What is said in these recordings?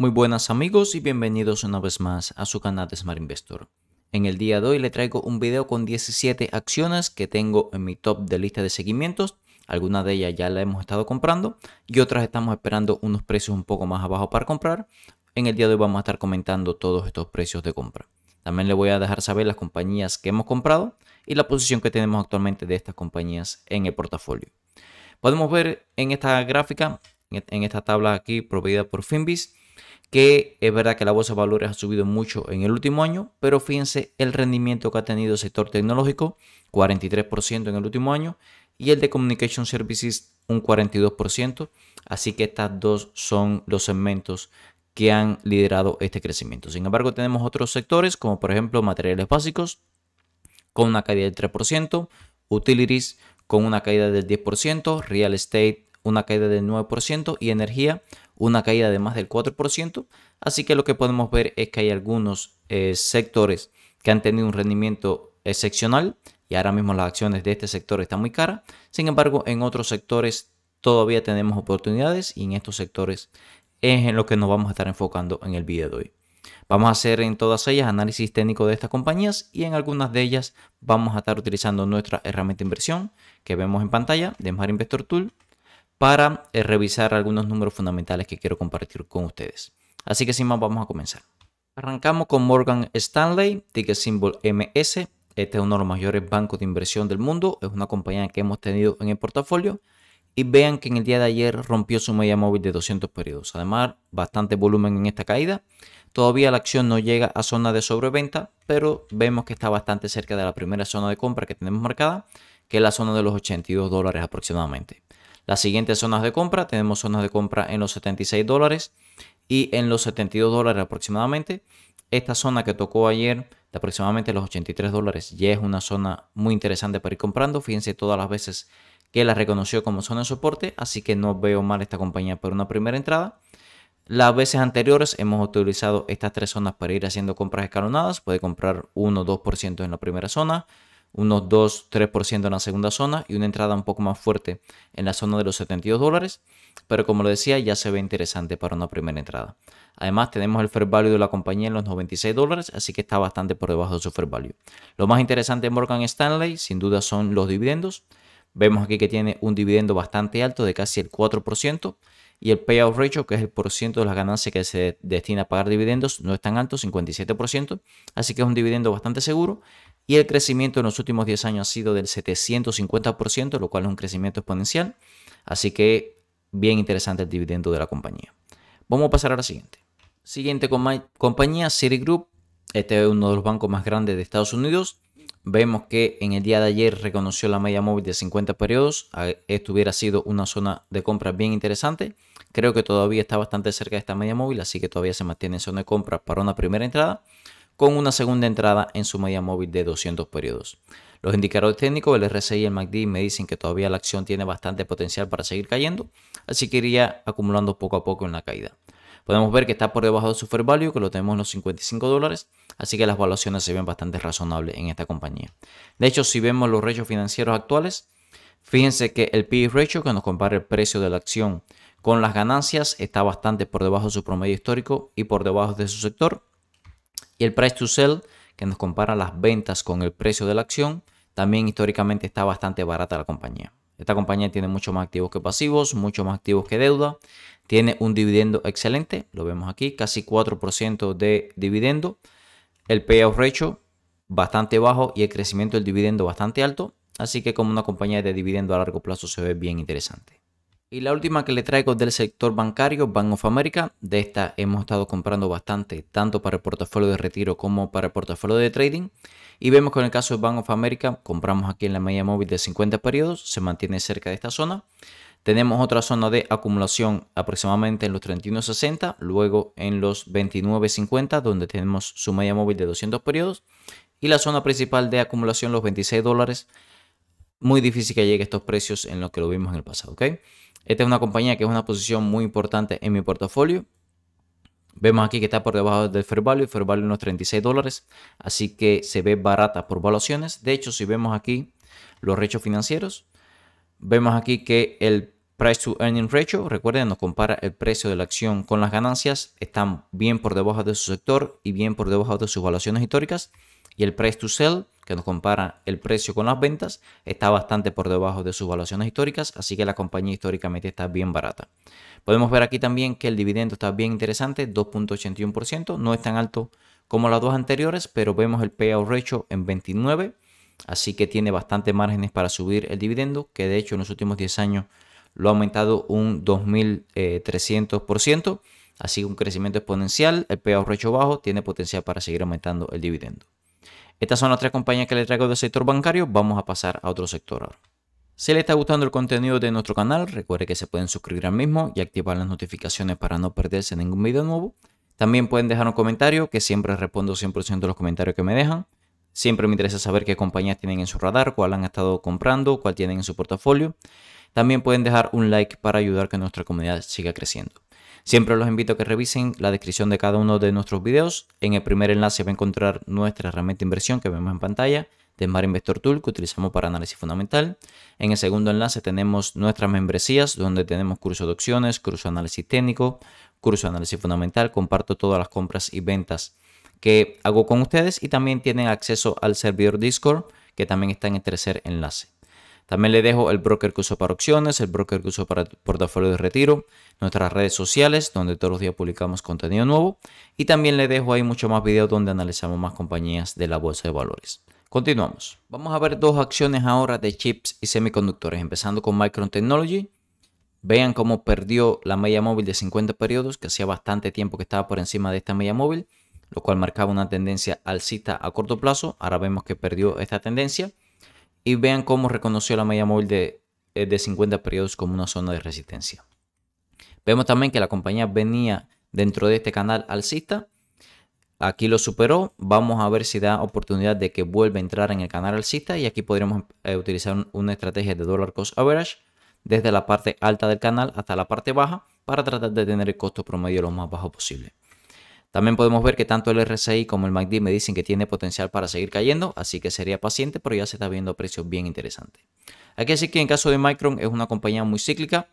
Muy buenas amigos y bienvenidos una vez más a su canal de Smart Investor. En el día de hoy le traigo un video con 17 acciones que tengo en mi top de lista de seguimientos. Algunas de ellas ya la hemos estado comprando y otras estamos esperando unos precios un poco más abajo para comprar. En el día de hoy vamos a estar comentando todos estos precios de compra. También le voy a dejar saber las compañías que hemos comprado y la posición que tenemos actualmente de estas compañías en el portafolio. Podemos ver en esta gráfica, en esta tabla aquí proveída por Finbis, que es verdad que la bolsa de valores ha subido mucho en el último año, pero fíjense el rendimiento que ha tenido el sector tecnológico, 43% en el último año, y el de Communication Services, un 42%. Así que estas dos son los segmentos que han liderado este crecimiento. Sin embargo, tenemos otros sectores, como por ejemplo materiales básicos, con una caída del 3%, utilities con una caída del 10%, real estate una caída del 9% y energía una caída de más del 4%, así que lo que podemos ver es que hay algunos eh, sectores que han tenido un rendimiento excepcional y ahora mismo las acciones de este sector están muy caras, sin embargo en otros sectores todavía tenemos oportunidades y en estos sectores es en lo que nos vamos a estar enfocando en el video de hoy. Vamos a hacer en todas ellas análisis técnico de estas compañías y en algunas de ellas vamos a estar utilizando nuestra herramienta de inversión que vemos en pantalla de Smart Investor Tool para eh, revisar algunos números fundamentales que quiero compartir con ustedes. Así que sin más, vamos a comenzar. Arrancamos con Morgan Stanley, ticket symbol MS. Este es uno de los mayores bancos de inversión del mundo. Es una compañía que hemos tenido en el portafolio. Y vean que en el día de ayer rompió su media móvil de 200 periodos. Además, bastante volumen en esta caída. Todavía la acción no llega a zona de sobreventa, pero vemos que está bastante cerca de la primera zona de compra que tenemos marcada, que es la zona de los 82 dólares aproximadamente. Las siguientes zonas de compra, tenemos zonas de compra en los 76 dólares y en los 72 dólares aproximadamente. Esta zona que tocó ayer de aproximadamente los 83 dólares ya es una zona muy interesante para ir comprando. Fíjense todas las veces que la reconoció como zona de soporte, así que no veo mal esta compañía por una primera entrada. Las veces anteriores hemos utilizado estas tres zonas para ir haciendo compras escalonadas. Puede comprar 1 o 2% en la primera zona, unos 2-3% en la segunda zona y una entrada un poco más fuerte en la zona de los 72 dólares, pero como lo decía ya se ve interesante para una primera entrada. Además tenemos el fair value de la compañía en los 96 dólares, así que está bastante por debajo de su fair value. Lo más interesante de Morgan Stanley sin duda son los dividendos. Vemos aquí que tiene un dividendo bastante alto de casi el 4% y el payout ratio, que es el por ciento de las ganancias que se destina a pagar dividendos, no es tan alto, 57%, así que es un dividendo bastante seguro y el crecimiento en los últimos 10 años ha sido del 750%, lo cual es un crecimiento exponencial. Así que bien interesante el dividendo de la compañía. Vamos a pasar a la siguiente. Siguiente compañía, Citigroup. Este es uno de los bancos más grandes de Estados Unidos. Vemos que en el día de ayer reconoció la media móvil de 50 periodos. Ah, esto hubiera sido una zona de compra bien interesante. Creo que todavía está bastante cerca de esta media móvil, así que todavía se mantiene en zona de compra para una primera entrada con una segunda entrada en su media móvil de 200 periodos. Los indicadores técnicos el RSI y el MACD me dicen que todavía la acción tiene bastante potencial para seguir cayendo, así que iría acumulando poco a poco en la caída. Podemos ver que está por debajo de su fair value, que lo tenemos en los 55 dólares, así que las valuaciones se ven bastante razonables en esta compañía. De hecho, si vemos los ratios financieros actuales, fíjense que el PIB e ratio, que nos compara el precio de la acción con las ganancias, está bastante por debajo de su promedio histórico y por debajo de su sector, y el price to sell, que nos compara las ventas con el precio de la acción, también históricamente está bastante barata la compañía. Esta compañía tiene mucho más activos que pasivos, mucho más activos que deuda. Tiene un dividendo excelente, lo vemos aquí, casi 4% de dividendo. El payout ratio bastante bajo y el crecimiento del dividendo bastante alto. Así que como una compañía de dividendo a largo plazo se ve bien interesante. Y la última que le traigo del sector bancario, Bank of America. De esta hemos estado comprando bastante, tanto para el portafolio de retiro como para el portafolio de trading. Y vemos que en el caso de Bank of America, compramos aquí en la media móvil de 50 periodos, se mantiene cerca de esta zona. Tenemos otra zona de acumulación aproximadamente en los 31.60, luego en los 29.50, donde tenemos su media móvil de 200 periodos. Y la zona principal de acumulación, los 26 dólares. Muy difícil que llegue a estos precios en lo que lo vimos en el pasado, ¿ok? Esta es una compañía que es una posición muy importante en mi portafolio. Vemos aquí que está por debajo del fair value, fair value unos 36 dólares, así que se ve barata por valuaciones. De hecho, si vemos aquí los rechos financieros, vemos aquí que el price to earning ratio, recuerden, nos compara el precio de la acción con las ganancias, están bien por debajo de su sector y bien por debajo de sus valuaciones históricas. Y el price to sell que nos compara el precio con las ventas, está bastante por debajo de sus valuaciones históricas, así que la compañía históricamente está bien barata. Podemos ver aquí también que el dividendo está bien interesante, 2.81%, no es tan alto como las dos anteriores, pero vemos el payout ratio en 29, así que tiene bastante márgenes para subir el dividendo, que de hecho en los últimos 10 años lo ha aumentado un 2.300%, así que un crecimiento exponencial, el payout ratio bajo, tiene potencial para seguir aumentando el dividendo. Estas son las tres compañías que les traigo del sector bancario. Vamos a pasar a otro sector ahora. Si les está gustando el contenido de nuestro canal, recuerde que se pueden suscribir al mismo y activar las notificaciones para no perderse ningún video nuevo. También pueden dejar un comentario, que siempre respondo 100% a los comentarios que me dejan. Siempre me interesa saber qué compañías tienen en su radar, cuál han estado comprando, cuál tienen en su portafolio. También pueden dejar un like para ayudar que nuestra comunidad siga creciendo. Siempre los invito a que revisen la descripción de cada uno de nuestros videos. En el primer enlace va a encontrar nuestra herramienta de inversión que vemos en pantalla de Smart Investor Tool que utilizamos para análisis fundamental. En el segundo enlace tenemos nuestras membresías donde tenemos curso de opciones, curso de análisis técnico, curso de análisis fundamental. Comparto todas las compras y ventas que hago con ustedes y también tienen acceso al servidor Discord que también está en el tercer enlace. También le dejo el broker que uso para opciones, el broker que uso para portafolio de retiro, nuestras redes sociales donde todos los días publicamos contenido nuevo y también le dejo ahí mucho más videos donde analizamos más compañías de la bolsa de valores. Continuamos. Vamos a ver dos acciones ahora de chips y semiconductores, empezando con Micron Technology. Vean cómo perdió la media móvil de 50 periodos, que hacía bastante tiempo que estaba por encima de esta media móvil, lo cual marcaba una tendencia alcista a corto plazo. Ahora vemos que perdió esta tendencia y vean cómo reconoció la media móvil de, 50 eh, periodos como una zona de resistencia. Vemos también que la compañía venía dentro de este canal alcista. Aquí lo superó. Vamos a ver si da oportunidad de que vuelva a entrar en el canal alcista. Y aquí podríamos eh, utilizar una estrategia de dollar cost average desde la parte alta del canal hasta la parte baja para tratar de tener el costo promedio lo más bajo posible. También podemos ver que tanto el RSI como el MACD me dicen que tiene potencial para seguir cayendo, así que sería paciente, pero ya se está viendo precios bien interesantes. Hay que decir que en caso de Micron es una compañía muy cíclica.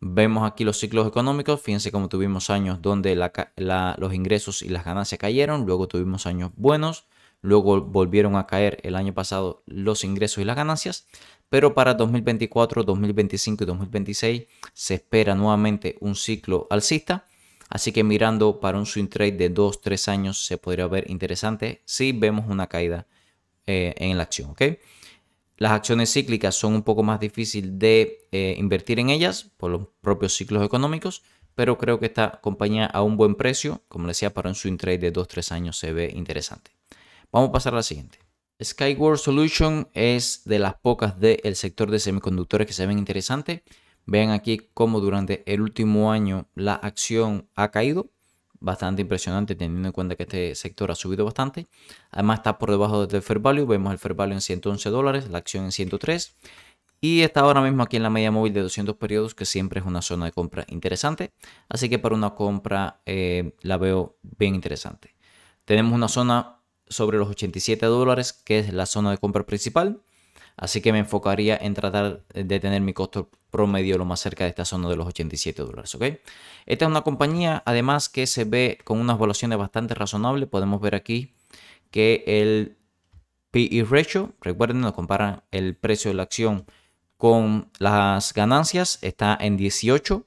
Vemos aquí los ciclos económicos, fíjense cómo tuvimos años donde los ingresos y las ganancias cayeron, luego tuvimos años buenos, luego volvieron a caer el año pasado los ingresos y las ganancias, pero para 2024, 2025 y 2026 se espera nuevamente un ciclo alcista Así que mirando para un swing trade de 2-3 años se podría ver interesante si vemos una caída eh, en la acción. Las acciones cíclicas son un poco más difíciles de eh, invertir en ellas por los propios ciclos económicos, pero creo que esta compañía a un buen precio, como les decía, para un swing trade de 2-3 años se ve interesante. Vamos a pasar a la siguiente. Skyward Solution es de las pocas del sector de semiconductores que se ven interesantes. Vean aquí cómo durante el último año la acción ha caído. Bastante impresionante teniendo en cuenta que este sector ha subido bastante. Además está por debajo del fair value. Vemos el fair value en 111 dólares, la acción en 103. Y está ahora mismo aquí en la media móvil de 200 periodos, que siempre es una zona de compra interesante. Así que para una compra eh, la veo bien interesante. Tenemos una zona sobre los 87 dólares, que es la zona de compra principal. Así que me enfocaría en tratar de tener mi costo promedio lo más cerca de esta zona de los 87 dólares, Esta es una compañía, además, que se ve con unas evaluaciones bastante razonables. Podemos ver aquí que el PE ratio, recuerden, nos comparan el precio de la acción con las ganancias, está en 18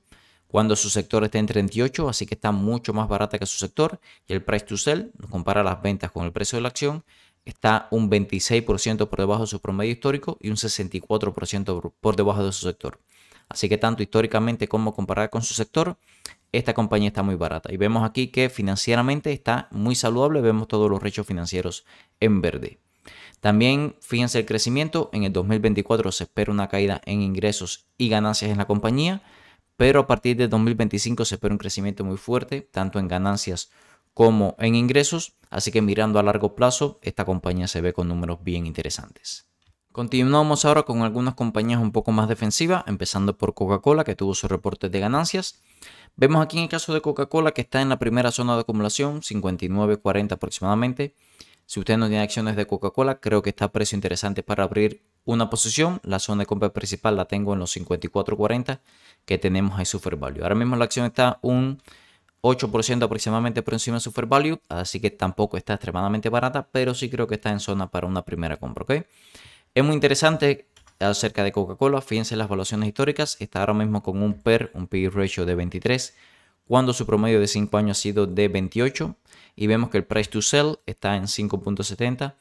cuando su sector está en 38, así que está mucho más barata que su sector. Y el price to sell nos compara las ventas con el precio de la acción, está un 26% por debajo de su promedio histórico y un 64% por debajo de su sector. Así que tanto históricamente como comparada con su sector, esta compañía está muy barata. Y vemos aquí que financieramente está muy saludable, vemos todos los rechos financieros en verde. También fíjense el crecimiento, en el 2024 se espera una caída en ingresos y ganancias en la compañía, pero a partir de 2025 se espera un crecimiento muy fuerte, tanto en ganancias como en ingresos, así que mirando a largo plazo, esta compañía se ve con números bien interesantes. Continuamos ahora con algunas compañías un poco más defensivas, empezando por Coca-Cola, que tuvo su reporte de ganancias. Vemos aquí en el caso de Coca-Cola que está en la primera zona de acumulación, 59.40 aproximadamente. Si usted no tiene acciones de Coca-Cola, creo que está a precio interesante para abrir una posición. La zona de compra principal la tengo en los 54.40 que tenemos ahí Super Value. Ahora mismo la acción está un 8% aproximadamente por encima de su fair value, así que tampoco está extremadamente barata, pero sí creo que está en zona para una primera compra, ¿ok? Es muy interesante acerca de Coca-Cola, fíjense las valuaciones históricas, está ahora mismo con un PER, un PE ratio de 23, cuando su promedio de 5 años ha sido de 28, y vemos que el price to sell está en 5.70,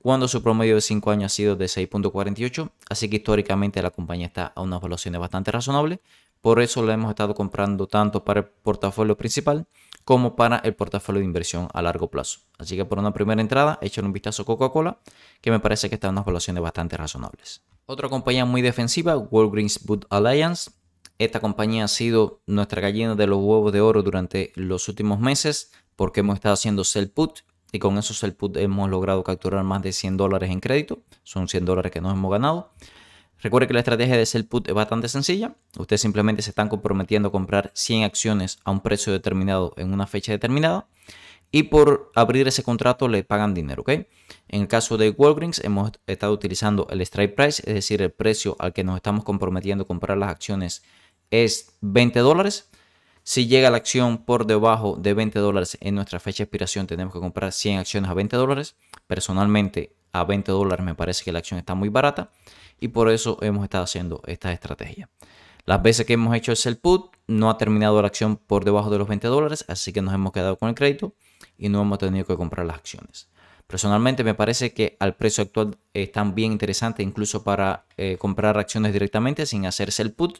cuando su promedio de 5 años ha sido de 6.48, así que históricamente la compañía está a unas valuaciones bastante razonables, por eso lo hemos estado comprando tanto para el portafolio principal como para el portafolio de inversión a largo plazo. Así que por una primera entrada, echen un vistazo a Coca-Cola, que me parece que está en unas valuaciones bastante razonables. Otra compañía muy defensiva, Walgreens Boot Alliance. Esta compañía ha sido nuestra gallina de los huevos de oro durante los últimos meses porque hemos estado haciendo sell put y con esos sell put hemos logrado capturar más de 100 dólares en crédito. Son 100 dólares que nos hemos ganado. Recuerde que la estrategia de sell put es bastante sencilla. Ustedes simplemente se están comprometiendo a comprar 100 acciones a un precio determinado en una fecha determinada y por abrir ese contrato le pagan dinero, En el caso de Walgreens hemos estado utilizando el strike price, es decir, el precio al que nos estamos comprometiendo a comprar las acciones es 20 dólares. Si llega la acción por debajo de 20 dólares en nuestra fecha de expiración, tenemos que comprar 100 acciones a 20 dólares. Personalmente, a 20 dólares me parece que la acción está muy barata y por eso hemos estado haciendo esta estrategia. Las veces que hemos hecho el sell put no ha terminado la acción por debajo de los 20 dólares, así que nos hemos quedado con el crédito y no hemos tenido que comprar las acciones. Personalmente me parece que al precio actual están bien interesante incluso para eh, comprar acciones directamente sin hacer sell put,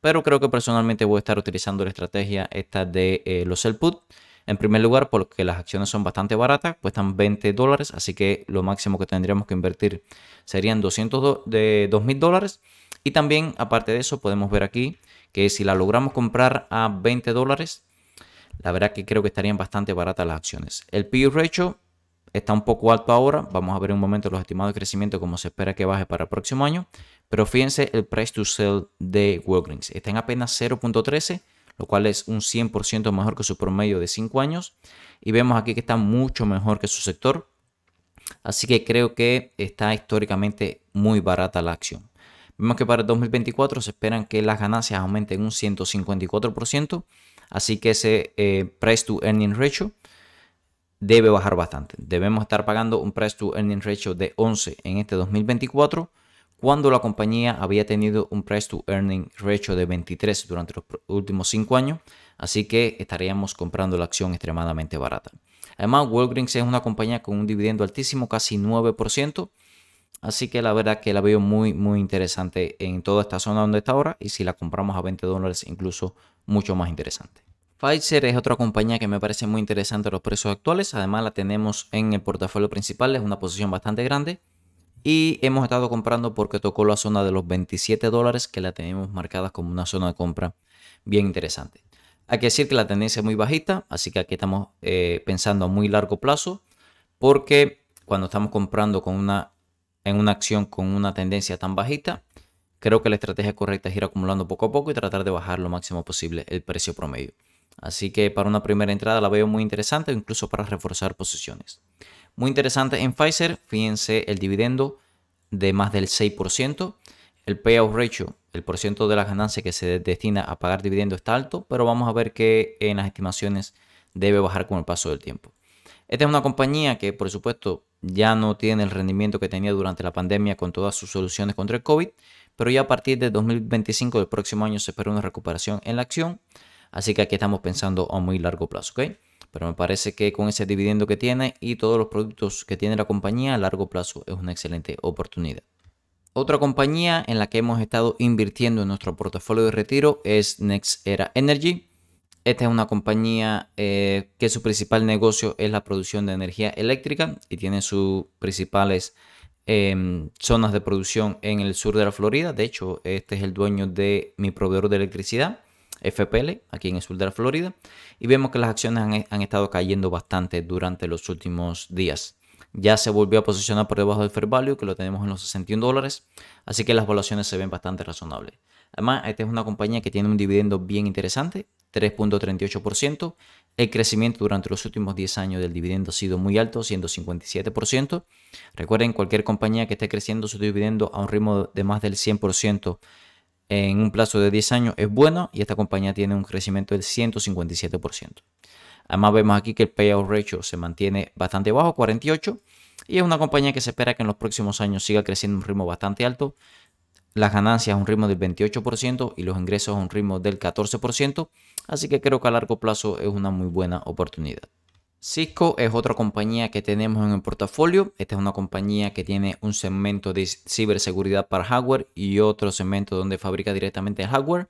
pero creo que personalmente voy a estar utilizando la estrategia esta de eh, los sell put en primer lugar, porque las acciones son bastante baratas, cuestan 20 dólares, así que lo máximo que tendríamos que invertir serían 200 de 2.000 dólares. Y también, aparte de eso, podemos ver aquí que si la logramos comprar a 20 dólares, la verdad que creo que estarían bastante baratas las acciones. El P.U. ratio está un poco alto ahora. Vamos a ver un momento los estimados de crecimiento, como se espera que baje para el próximo año. Pero fíjense el price to sell de Walgreens. Está en apenas 0.13 lo cual es un 100% mejor que su promedio de 5 años. Y vemos aquí que está mucho mejor que su sector. Así que creo que está históricamente muy barata la acción. Vemos que para el 2024 se esperan que las ganancias aumenten un 154%, así que ese eh, price to earning ratio debe bajar bastante. Debemos estar pagando un price to earning ratio de 11 en este 2024 cuando la compañía había tenido un price to earning ratio de 23 durante los últimos 5 años, así que estaríamos comprando la acción extremadamente barata. Además, Walgreens es una compañía con un dividendo altísimo, casi 9%, así que la verdad que la veo muy, muy interesante en toda esta zona donde está ahora y si la compramos a 20 dólares, incluso mucho más interesante. Pfizer es otra compañía que me parece muy interesante a los precios actuales, además la tenemos en el portafolio principal, es una posición bastante grande y hemos estado comprando porque tocó la zona de los 27 dólares que la tenemos marcada como una zona de compra bien interesante. Hay que decir que la tendencia es muy bajita, así que aquí estamos eh, pensando a muy largo plazo porque cuando estamos comprando en una acción con una tendencia tan bajita, creo que la estrategia correcta es ir acumulando poco a poco y tratar de bajar lo máximo posible el precio promedio. Así que para una primera entrada la veo muy interesante, incluso para reforzar posiciones. Muy interesante en Pfizer, fíjense el dividendo de más del 6%. El payout ratio, el porcentaje de las ganancias que se destina a pagar dividendo está alto, pero vamos a ver que en las estimaciones debe bajar con el paso del tiempo. Esta es una compañía que, por supuesto, ya no tiene el rendimiento que tenía durante la pandemia con todas sus soluciones contra el COVID, pero ya a partir de 2025 del próximo año se espera una recuperación en la acción, así que aquí estamos pensando a muy largo plazo, pero me parece que con ese dividendo que tiene y todos los productos que tiene la compañía a largo plazo es una excelente oportunidad. Otra compañía en la que hemos estado invirtiendo en nuestro portafolio de retiro es Next Era Energy. Esta es una compañía eh, que su principal negocio es la producción de energía eléctrica y tiene sus principales em, zonas de producción en el sur de la Florida. De hecho, este es el dueño de mi proveedor de electricidad. FPL aquí en el sur de la Florida y vemos que las acciones e, han, estado cayendo bastante durante los últimos días ya se volvió a posicionar por debajo del fair value, que lo tenemos en los 61 dólares, así que las valuaciones se ven bastante razonables. Además, esta es una compañía que tiene un dividendo bien interesante, 3.38%. El crecimiento durante los últimos 10 años del dividendo ha sido muy alto, 157%. Recuerden, cualquier compañía que esté creciendo su dividendo a un ritmo de más del 100%, en un plazo de 10 años es bueno y esta compañía tiene un crecimiento del 157%. Además vemos aquí que el payout ratio se mantiene bastante bajo, 48, y es una compañía que se espera que en los próximos años siga creciendo a un ritmo bastante alto. Las ganancias a un ritmo del 28% y los ingresos a un ritmo del 14%, así que creo que a largo plazo es una muy buena oportunidad. Cisco es otra compañía que tenemos en el portafolio. Esta es una compañía que tiene un segmento de ciberseguridad para hardware y otro segmento donde fabrica directamente hardware.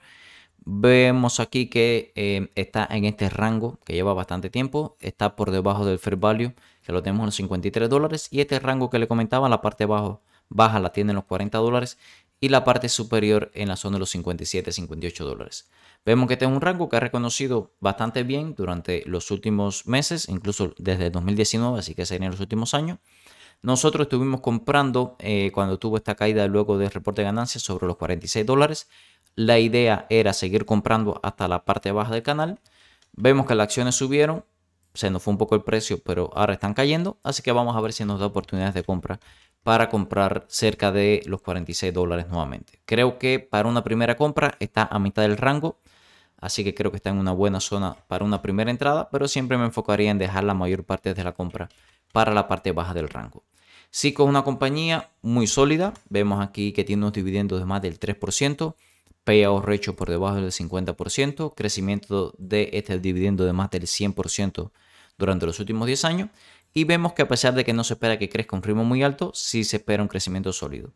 Vemos aquí que eh, está en este rango que lleva bastante tiempo. Está por debajo del fair value que lo tenemos en los 53 dólares. Y este rango que le comentaba, la parte baja la tiene en los 40 dólares y la parte superior en la zona de los 57-58 dólares. Vemos que este es un rango que ha reconocido bastante bien durante los últimos meses, incluso desde 2019, así que serían los últimos años. Nosotros estuvimos comprando eh, cuando tuvo esta caída luego del reporte de ganancias sobre los 46 dólares. La idea era seguir comprando hasta la parte baja del canal. Vemos que las acciones subieron, se nos fue un poco el precio, pero ahora están cayendo, así que vamos a ver si nos da oportunidades de compra para comprar cerca de los 46 dólares nuevamente. Creo que para una primera compra está a mitad del rango, así que creo que está en una buena zona para una primera entrada, pero siempre me enfocaría en dejar la mayor parte de la compra para la parte baja del rango. Sico es una compañía muy sólida, vemos aquí que tiene unos dividendos de más del 3%, payout ratio por debajo del 50%, crecimiento de este dividendo de más del 100% durante los últimos 10 años y vemos que a pesar de que no se espera que crezca un ritmo muy alto, sí se espera un crecimiento sólido.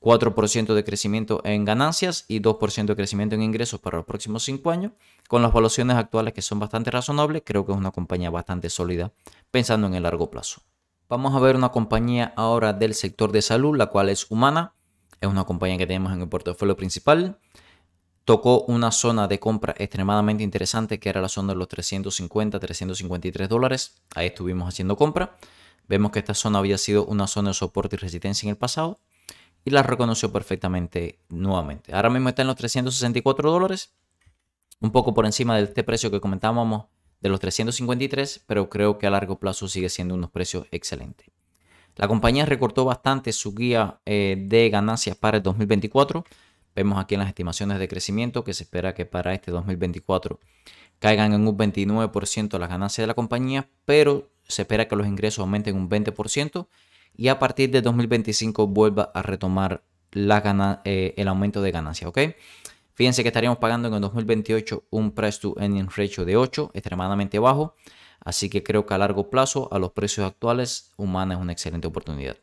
4% de crecimiento en ganancias y 2% de crecimiento en ingresos para los próximos 5 años, con las valuaciones actuales que son bastante razonables, creo que es una compañía bastante sólida pensando en el largo plazo. Vamos a ver una compañía ahora del sector de salud, la cual es Humana. Es una compañía que tenemos en el portafolio principal tocó una zona de compra extremadamente interesante que era la zona de los 350, 353 dólares. Ahí estuvimos haciendo compra. Vemos que esta zona había sido una zona de soporte y resistencia en el pasado y la reconoció perfectamente nuevamente. Ahora mismo está en los 364 dólares, un poco por encima de este precio que comentábamos de los 353, pero creo que a largo plazo sigue siendo unos precios excelentes. La compañía recortó bastante su guía eh, de ganancias para el 2024 Vemos aquí en las estimaciones de crecimiento que se espera que para este 2024 caigan en un 29% las ganancias de la compañía, pero se espera que los ingresos aumenten un 20% y a partir de 2025 vuelva a retomar eh, el aumento de ganancias, ¿ok? Fíjense que estaríamos pagando en el 2028 un price to end ratio de 8, extremadamente bajo, así que creo que a largo plazo, a los precios actuales, Humana es una excelente oportunidad.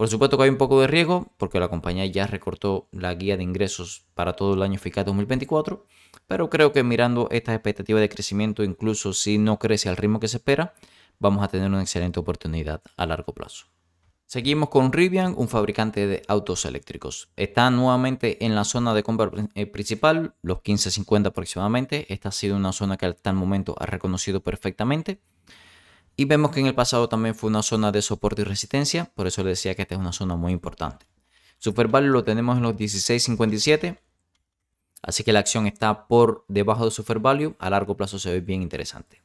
Por supuesto que hay un poco de riesgo, porque la compañía ya recortó la guía de ingresos para todo el año fiscal 2024, pero creo que mirando estas expectativas de crecimiento, incluso si no crece al ritmo que se espera, vamos a tener una excelente oportunidad a largo plazo. Seguimos con Rivian, un fabricante de autos eléctricos. Está nuevamente en la zona de compra eh, principal, los 15.50 aproximadamente. Esta ha sido una zona que hasta el momento ha reconocido perfectamente. Y vemos que en el pasado también fue una zona de soporte y resistencia, por eso le decía que esta es una zona muy importante. Super Value lo tenemos en los 16.57, así que la acción está por debajo de Super Value. a largo plazo se ve bien interesante.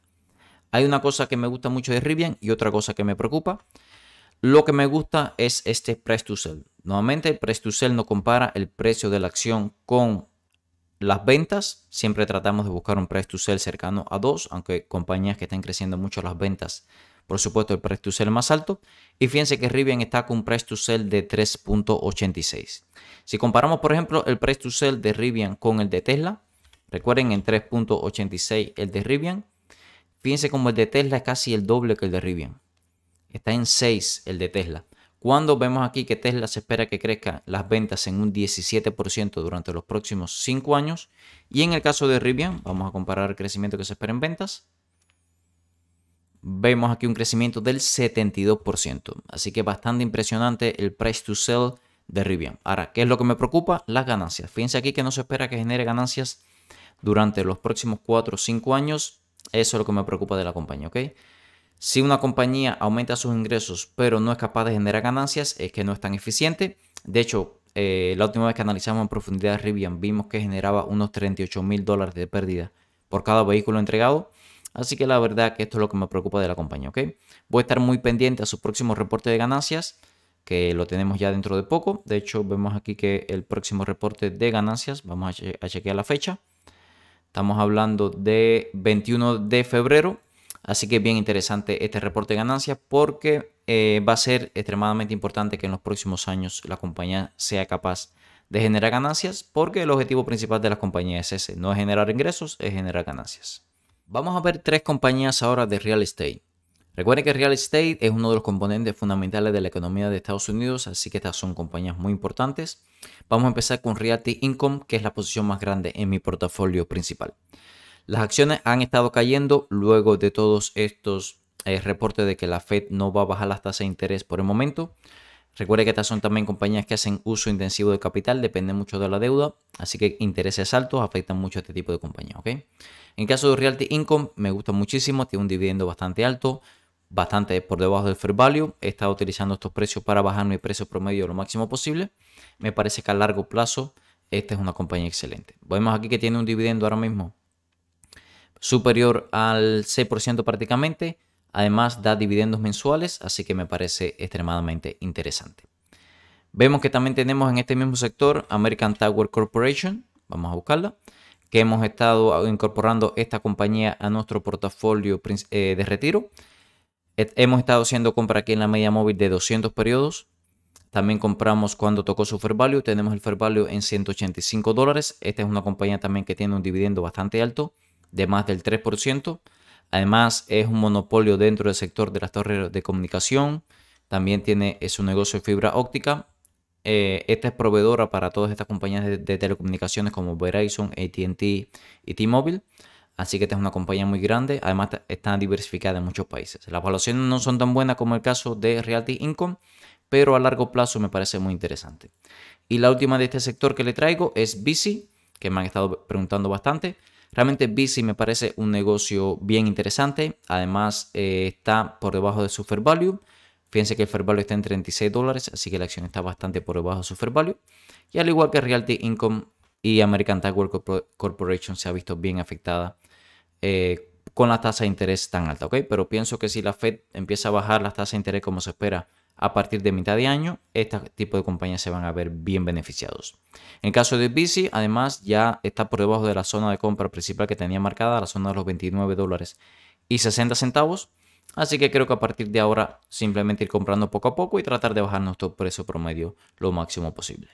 Hay una cosa que me gusta mucho de Rivian y otra cosa que me preocupa. Lo que me gusta es este Price to Sell. Nuevamente el Price to Sell no compara el precio de la acción con las ventas, siempre tratamos de buscar un price to sell cercano a 2, aunque compañías que están creciendo mucho las ventas, por supuesto el price to sell más alto. Y fíjense que Rivian está con un price to sell de 3.86. Si comparamos, por ejemplo, el price to sell de Rivian con el de Tesla, recuerden en 3.86 el de Rivian. Fíjense como el de Tesla es casi el doble que el de Rivian. Está en 6 el de Tesla. Cuando vemos aquí que Tesla se espera que crezca las ventas en un 17% durante los próximos 5 años. Y en el caso de Rivian, vamos a comparar el crecimiento que se espera en ventas. Vemos aquí un crecimiento del 72%. Así que bastante impresionante el price to sell de Rivian. Ahora, ¿qué es lo que me preocupa? Las ganancias. Fíjense aquí que no se espera que genere ganancias durante los próximos 4 o 5 años. Eso es lo que me preocupa de la compañía, ¿ok? Si una compañía aumenta sus ingresos pero no es capaz de generar ganancias, es que no es tan eficiente. De hecho, eh, la última vez que analizamos en profundidad Rivian vimos que generaba unos 38 mil dólares de pérdida por cada vehículo entregado. Así que la verdad que esto es lo que me preocupa de la compañía. Voy a estar muy pendiente a su próximo reporte de ganancias, que lo tenemos ya dentro de poco. De hecho, vemos aquí que el próximo reporte de ganancias, vamos a chequear la fecha. Estamos hablando de 21 de febrero Así que es bien interesante este reporte de ganancias porque eh, va a ser extremadamente importante que en los próximos años la compañía sea capaz de generar ganancias porque el objetivo principal de las compañías es ese, no es generar ingresos, es generar ganancias. Vamos a ver tres compañías ahora de real estate. Recuerden que real estate es uno de los componentes fundamentales de la economía de Estados Unidos, así que estas son compañías muy importantes. Vamos a empezar con Realty Income, que es la posición más grande en mi portafolio principal. Las acciones han estado cayendo luego de todos estos eh, reportes de que la Fed no va a bajar las tasas de interés por el momento. Recuerde que estas son también compañías que hacen uso intensivo de capital, Depende mucho de la deuda, así que intereses altos afectan mucho a este tipo de compañías. ¿okay? En caso de Realty Income, me gusta muchísimo, tiene un dividendo bastante alto, bastante por debajo del fair value. He estado utilizando estos precios para bajar mi precio promedio lo máximo posible. Me parece que a largo plazo esta es una compañía excelente. Vemos aquí que tiene un dividendo ahora mismo superior al 6% prácticamente. Además da dividendos mensuales, así que me parece extremadamente interesante. Vemos que también tenemos en este mismo sector American Tower Corporation, vamos a buscarla, que hemos estado incorporando esta compañía a nuestro portafolio eh, de retiro. Hemos estado haciendo compra aquí en la media móvil de 200 periodos. También compramos cuando tocó su fair value. Tenemos el fair value en 185 dólares. Esta es una compañía también que tiene un dividendo bastante alto de más del 3%. Además, es un monopolio dentro del sector de las torres de comunicación. También tiene eh, su negocio de fibra óptica. Eh, esta es proveedora para todas estas compañías de, telecomunicaciones como Verizon, ATT y T-Mobile. Así que esta es una compañía muy grande. Además, está diversificada en muchos países. Las valuaciones no son tan buenas como el caso de Realty Income, pero a largo plazo me parece muy interesante. Y la última de este sector que le traigo es Bici, que me han estado preguntando bastante. Realmente Bici me parece un negocio bien interesante. Además, eh, está por debajo de su fair value. Fíjense que el fair value está en 36 dólares, así que la acción está bastante por debajo de su fair value. Y al igual que Realty Income y American Tower Corporation se ha visto bien afectada eh, con la tasa de interés tan alta, Pero pienso que si la Fed empieza a bajar las tasas de interés como se espera a partir de mitad de año, este tipo de compañías se van a ver bien beneficiados. En caso de Bici, además, ya está por debajo de la zona de compra principal que tenía marcada, la zona de los 29 dólares y 60 centavos. Así que creo que a partir de ahora simplemente ir comprando poco a poco y tratar de bajar nuestro precio promedio lo máximo posible.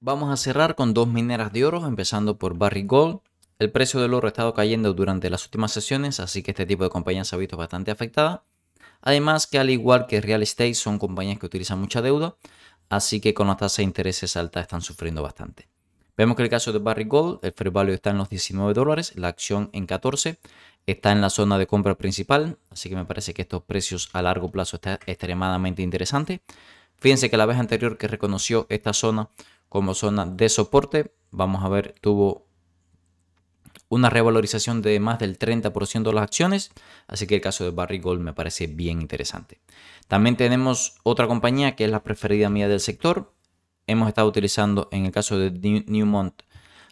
Vamos a cerrar con dos mineras de oro, empezando por Barry Gold. El precio del oro ha estado cayendo durante las últimas sesiones, así que este tipo de compañías se ha visto bastante afectada. Además que al igual que real estate son compañías que utilizan mucha deuda, así que con las tasas de intereses altas están sufriendo bastante. Vemos que el caso de Barry Gold, el fair value está en los 19 dólares, la acción en 14, está en la zona de compra principal, así que me parece que estos precios a largo plazo están extremadamente interesantes. Fíjense que la vez anterior que reconoció esta zona como zona de soporte, vamos a ver, tuvo una revalorización de más del 30% de las acciones, así que el caso de Barry Gold me parece bien interesante. También tenemos otra compañía que es la preferida mía del sector. Hemos estado utilizando en el caso de Newmont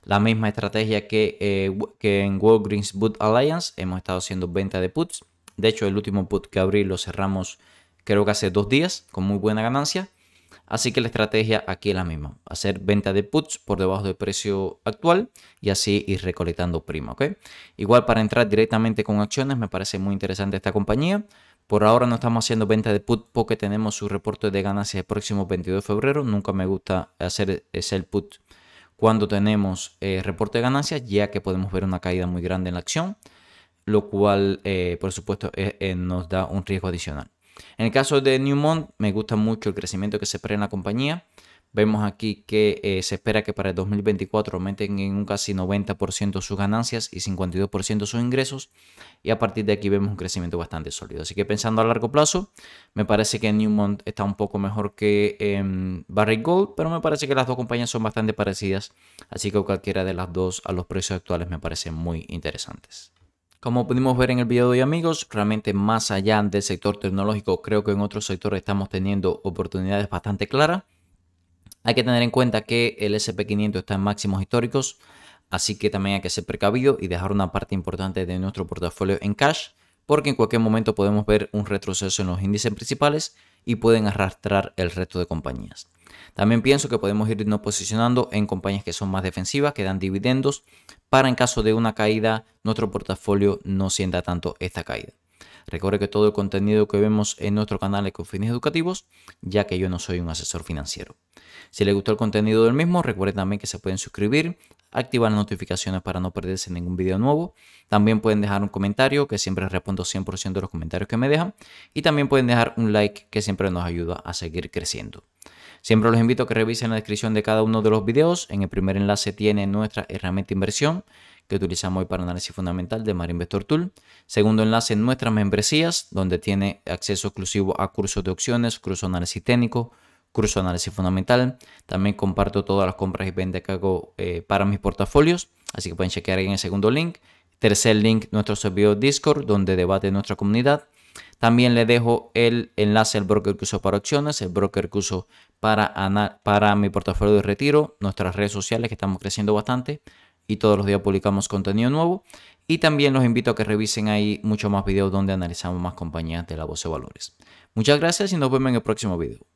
la misma estrategia que, eh, que en Walgreens Boot Alliance. Hemos estado haciendo venta de puts. De hecho, el último put que abrí lo cerramos creo que hace dos días con muy buena ganancia. Así que la estrategia aquí es la misma, hacer venta de puts por debajo del precio actual y así ir recolectando prima, Igual para entrar directamente con acciones me parece muy interesante esta compañía. Por ahora no estamos haciendo venta de put porque tenemos su reporte de ganancias el próximo 22 de febrero. Nunca me gusta hacer sell put cuando tenemos eh, reporte de ganancias ya que podemos ver una caída muy grande en la acción, lo cual eh, por supuesto eh, nos da un riesgo adicional. En el caso de Newmont, me gusta mucho el crecimiento que se espera en la compañía. Vemos aquí que eh, se espera que para el 2024 aumenten en un casi 90% sus ganancias y 52% sus ingresos. Y a partir de aquí vemos un crecimiento bastante sólido. Así que pensando a largo plazo, me parece que Newmont está un poco mejor que em, Barry Gold, pero me parece que las dos compañías son bastante parecidas. Así que cualquiera de las dos a los precios actuales me parecen muy interesantes. Como pudimos ver en el video de hoy amigos, realmente más allá del sector tecnológico, creo que en otros sectores estamos teniendo oportunidades bastante claras. Hay que tener en cuenta que el SP500 está en máximos históricos, así que también hay que ser precavido y dejar una parte importante de nuestro portafolio en cash porque en cualquier momento podemos ver un retroceso en los índices principales y pueden arrastrar el resto de compañías. También pienso que podemos irnos posicionando en compañías que son más defensivas, que dan dividendos, para en caso de una caída nuestro portafolio no sienta tanto esta caída. Recuerde que todo el contenido que vemos en nuestro canal es con fines educativos, ya que yo no soy un asesor financiero. Si le gustó el contenido del mismo, recuerde también que se pueden suscribir, activar las notificaciones para no perderse ningún video nuevo. También pueden dejar un comentario, que siempre respondo 100% de los comentarios que me dejan. Y también pueden dejar un like, que siempre nos ayuda a seguir creciendo. Siempre los invito a que revisen la descripción de cada uno de los videos. En el primer enlace tiene nuestra herramienta inversión que utilizamos hoy para análisis fundamental de Mar Investor Tool. Segundo enlace, nuestras membresías, donde tiene acceso exclusivo a cursos de opciones, cursos de análisis técnico, curso de análisis fundamental. También comparto todas las compras y ventas que hago eh, para mis portafolios, así que pueden chequear en el segundo link. Tercer link, nuestro servidor Discord, donde debate nuestra comunidad. También le dejo el enlace al broker que uso para opciones, el broker que uso para, para mi portafolio de retiro, nuestras redes sociales que estamos creciendo bastante y todos los días publicamos contenido nuevo. Y también los invito a que revisen ahí muchos más videos donde analizamos más compañías de la voz de valores. Muchas gracias y nos vemos en el próximo video.